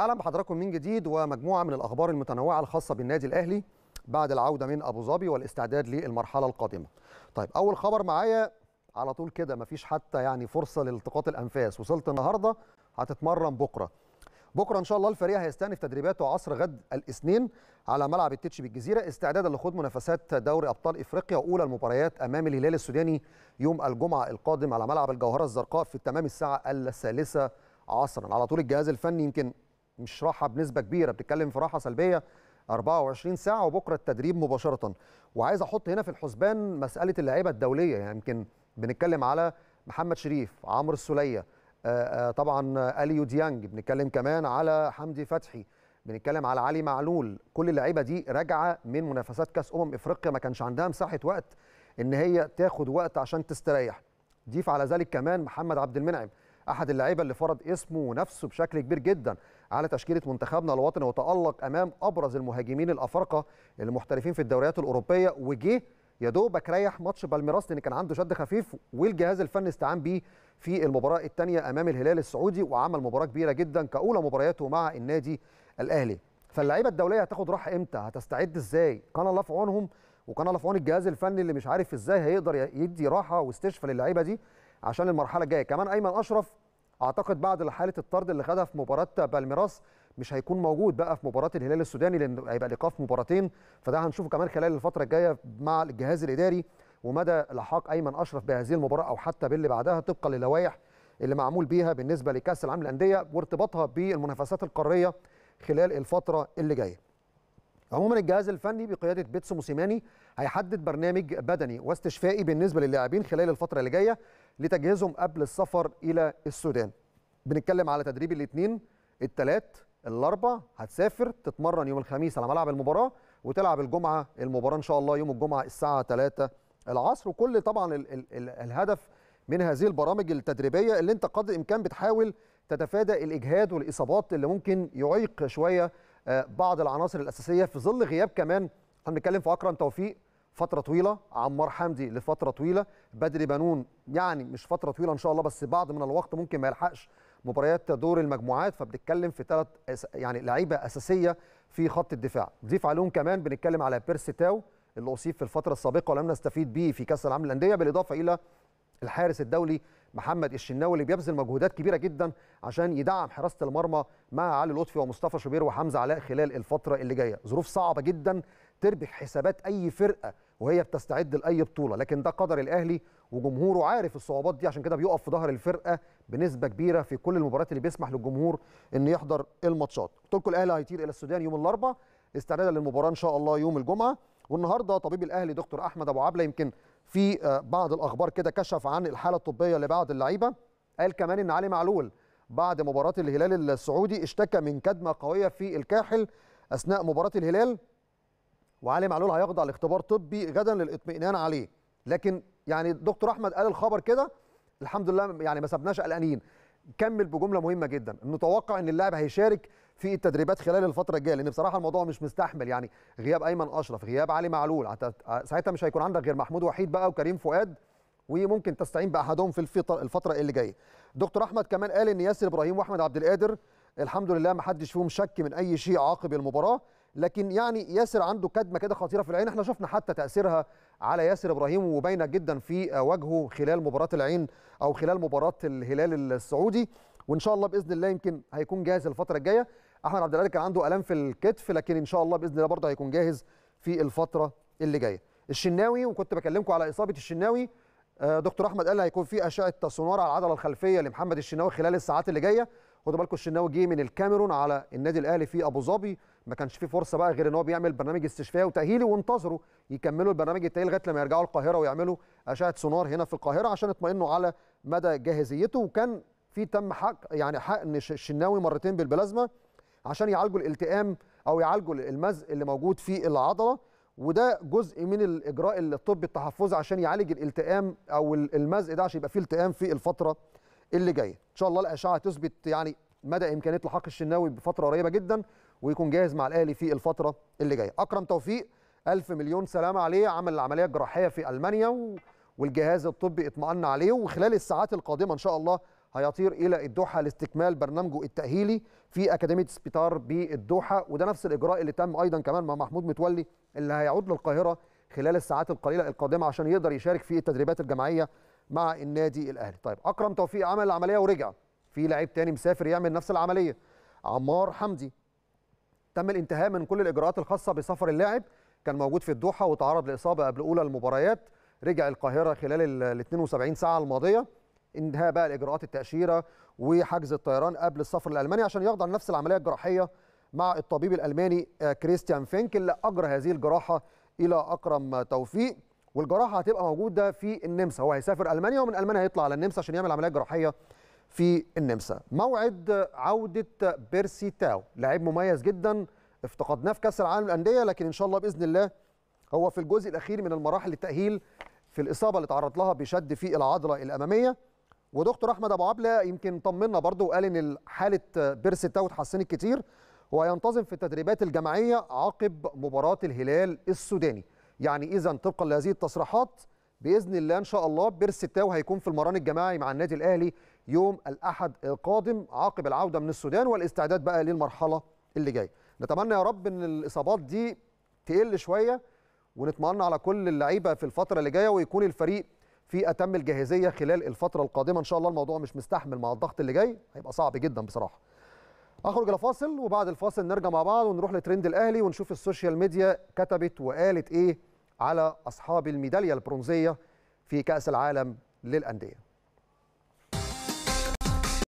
اهلا بحضراتكم من جديد ومجموعه من الاخبار المتنوعه الخاصه بالنادي الاهلي بعد العوده من ابو ظبي والاستعداد للمرحله القادمه. طيب اول خبر معايا على طول كده مفيش حتى يعني فرصه لالتقاط الانفاس، وصلت النهارده هتتمرن بكره. بكره ان شاء الله الفريق هيستأنف تدريباته عصر غد الاثنين على ملعب التتش بالجزيره استعدادا لخوض منافسات دوري ابطال افريقيا واولى المباريات امام الهلال السوداني يوم الجمعه القادم على ملعب الجوهره الزرقاء في تمام الساعه الثالثه عصرا على طول الجهاز الفني يمكن مش راحه بنسبه كبيره بتتكلم في راحه سلبيه 24 ساعه وبكره التدريب مباشره وعايز احط هنا في الحسبان مساله اللعيبه الدوليه يعني يمكن يعني بنتكلم على محمد شريف عمرو السوليه آه، آه، طبعا اليو ديانج بنتكلم كمان على حمدي فتحي بنتكلم على علي معلول كل اللعيبه دي راجعه من منافسات كاس امم افريقيا ما كانش عندها مساحه وقت ان هي تاخد وقت عشان تستريح ضيف على ذلك كمان محمد عبد المنعم احد اللاعيبه اللي فرض اسمه ونفسه بشكل كبير جدا على تشكيله منتخبنا الوطني وتالق امام ابرز المهاجمين الافارقه المحترفين في الدوريات الاوروبيه وجه يا دوبك ريح ماتش بالميراس لان كان عنده شد خفيف والجهاز الفني استعان بيه في المباراه الثانيه امام الهلال السعودي وعمل مباراه كبيره جدا كاولى مبارياته مع النادي الاهلي فاللعيبه الدوليه هتاخد راحه امتى هتستعد ازاي كان الله في عونهم وكان الله في عون الجهاز الفني اللي مش عارف ازاي هيقدر يدي راحه واستشفى للعيبه دي عشان المرحله الجايه كمان ايمن اشرف اعتقد بعد حاله الطرد اللي خدها في مباراه بالميراس مش هيكون موجود بقى في مباراه الهلال السوداني لان هيبقى لقاء في مباراتين فده هنشوفه كمان خلال الفتره الجايه مع الجهاز الاداري ومدى لحاق ايمن اشرف بهذه المباراه او حتى باللي بعدها طبقا للوائح اللي معمول بيها بالنسبه لكاس العالم للانديه وارتباطها بالمنافسات القاريه خلال الفتره اللي جايه عموما الجهاز الفني بقياده بيتسو موسيماني هيحدد برنامج بدني واستشفائي بالنسبه للاعبين خلال الفتره اللي جايه لتجهيزهم قبل السفر الى السودان بنتكلم على تدريب الاثنين الثلاث الاربع هتسافر تتمرن يوم الخميس على ملعب المباراه وتلعب الجمعه المباراه ان شاء الله يوم الجمعه الساعه 3 العصر وكل طبعا ال ال ال الهدف من هذه البرامج التدريبيه اللي انت قدر الامكان بتحاول تتفادى الاجهاد والاصابات اللي ممكن يعيق شويه آه، بعض العناصر الاساسيه في ظل غياب كمان احنا بنتكلم في اكرم توفيق فتره طويله عمار حمدي لفتره طويله بدري بنون يعني مش فتره طويله ان شاء الله بس بعض من الوقت ممكن ما يلحقش مباريات دور المجموعات فبنتكلم في ثلاث يعني لعيبه اساسيه في خط الدفاع ضيف عليهم كمان بنتكلم على بيرسي تاو اللي اصيب في الفتره السابقه ولم نستفيد به في كاس العالم للانديه بالاضافه الى الحارس الدولي محمد الشناوي اللي بيبذل مجهودات كبيره جدا عشان يدعم حراسه المرمى مع علي لطفي ومصطفى شوبير وحمزه علاء خلال الفتره اللي جايه ظروف صعبه جدا تربح حسابات اي فرقه وهي بتستعد لاي بطوله لكن ده قدر الاهلي وجمهوره عارف الصعوبات دي عشان كده بيقف في ظهر الفرقه بنسبه كبيره في كل المباريات اللي بيسمح للجمهور ان يحضر الماتشات قلت الاهلي هيطير الى السودان يوم الاربعاء استعدادا للمباراه ان شاء الله يوم الجمعه والنهارده طبيب الاهلي دكتور احمد ابو عبله يمكن في آه، بعض الاخبار كده كشف عن الحاله الطبيه لبعض اللعيبه قال كمان ان علي معلول بعد مباراه الهلال السعودي اشتكى من كدمه قويه في الكاحل اثناء مباراه الهلال وعلي معلول هيخضع لاختبار طبي غدا للاطمئنان عليه لكن يعني دكتور احمد قال الخبر كده الحمد لله يعني ما سبناش قلقانين كمل بجمله مهمه جدا نتوقع ان اللاعب هيشارك في التدريبات خلال الفتره الجايه لان بصراحه الموضوع مش مستحمل يعني غياب ايمن اشرف غياب علي معلول ساعتها مش هيكون عندك غير محمود وحيد بقى وكريم فؤاد وممكن تستعين باحدهم في الفتره اللي جايه دكتور احمد كمان قال ان ياسر ابراهيم واحمد عبد القادر الحمد لله ما حدش فيهم شك من اي شيء عاقب المباراه لكن يعني ياسر عنده كدمه كده خطيره في العين احنا شفنا حتى تاثيرها على ياسر ابراهيم وباينه جدا في وجهه خلال مباراه العين او خلال مباراه الهلال السعودي وان شاء الله باذن الله يمكن هيكون جاهز الفتره الجايه احمد عبد القادر كان عنده الام في الكتف لكن ان شاء الله باذن الله برضه هيكون جاهز في الفتره اللي جايه الشناوي وكنت بكلمكم على اصابه الشناوي آه، دكتور احمد قال هيكون في اشعه سونار على العضله الخلفيه لمحمد الشناوي خلال الساعات اللي جايه خدوا بالكم الشناوي جه من الكاميرون على النادي الاهلي في ابو ظبي ما كانش فيه فرصه بقى غير ان هو بيعمل برنامج استشفائي وتاهيلي وانتظروا يكملوا البرنامج التاهيلي لغايه لما يرجعوا القاهره ويعملوا اشعه سونار هنا في القاهره عشان يطمئنوا على مدى جاهزيته وكان في تم حق يعني حقن الشناوي مرتين بالبلازما عشان يعالجوا الالتئام او يعالجوا المزق اللي موجود في العضله وده جزء من الاجراء الطبي التحفظي عشان يعالج الالتئام او المزق ده عشان يبقى فيه التئام في الفتره اللي جايه ان شاء الله الاشعه تثبت يعني مدى امكانيه لحاق الشناوي بفتره قريبه جدا ويكون جاهز مع الاهلي في الفتره اللي جايه اكرم توفيق ألف مليون سلام عليه عمل العمليه الجراحيه في المانيا و... والجهاز الطبي اطمأن عليه وخلال الساعات القادمه ان شاء الله هيطير الى الدوحه لاستكمال برنامجه التاهيلي في اكاديميه سبيتار بالدوحه وده نفس الاجراء اللي تم ايضا كمان مع محمود متولي اللي هيعود للقاهره خلال الساعات القليله القادمه عشان يقدر يشارك في التدريبات الجماعيه مع النادي الاهلي طيب اكرم توفيق عمل العمليه ورجع في لعيب تاني مسافر يعمل نفس العمليه عمار حمدي تم الانتهاء من كل الاجراءات الخاصه بسفر اللاعب كان موجود في الدوحه وتعرض لاصابه قبل اولى المباريات رجع القاهره خلال ال 72 ساعه الماضيه انتهاء بقى الاجراءات التاشيره وحجز الطيران قبل السفر لالمانيا عشان يخضع لنفس العمليه الجراحيه مع الطبيب الالماني آه، كريستيان فينك اللي اجرى هذه الجراحه الى اكرم توفيق والجراحه هتبقى موجوده في النمسا هو هيسافر المانيا ومن المانيا هيطلع على النمسا عشان يعمل عمليه جراحيه في النمسا موعد عودة بيرسي تاو لاعب مميز جدا افتقدناه في كأس العالم الأندية لكن إن شاء الله بإذن الله هو في الجزء الأخير من المراحل التأهيل في الإصابة اللي تعرض لها بشد في العضلة الأمامية ودكتور أحمد أبو عبلة يمكن طمنا برضه وقال إن حالة بيرسي تاو اتحسنت كتير وينتظم في التدريبات الجماعية عقب مباراة الهلال السوداني يعني إذا طبقا لهذه التصريحات بإذن الله إن شاء الله بيرسي تاو هيكون في المران الجماعي مع النادي الأهلي يوم الأحد القادم عقب العودة من السودان والاستعداد بقى للمرحلة اللي جاية نتمنى يا رب أن الإصابات دي تقل شوية ونتمنى على كل اللعيبة في الفترة اللي جاية ويكون الفريق في أتم الجاهزية خلال الفترة القادمة إن شاء الله الموضوع مش مستحمل مع الضغط اللي جاي هيبقى صعب جدا بصراحة أخرج لفاصل وبعد الفاصل نرجع مع بعض ونروح لترند الأهلي ونشوف السوشيال ميديا كتبت وقالت إيه على أصحاب الميدالية البرونزية في كأس العالم للأندية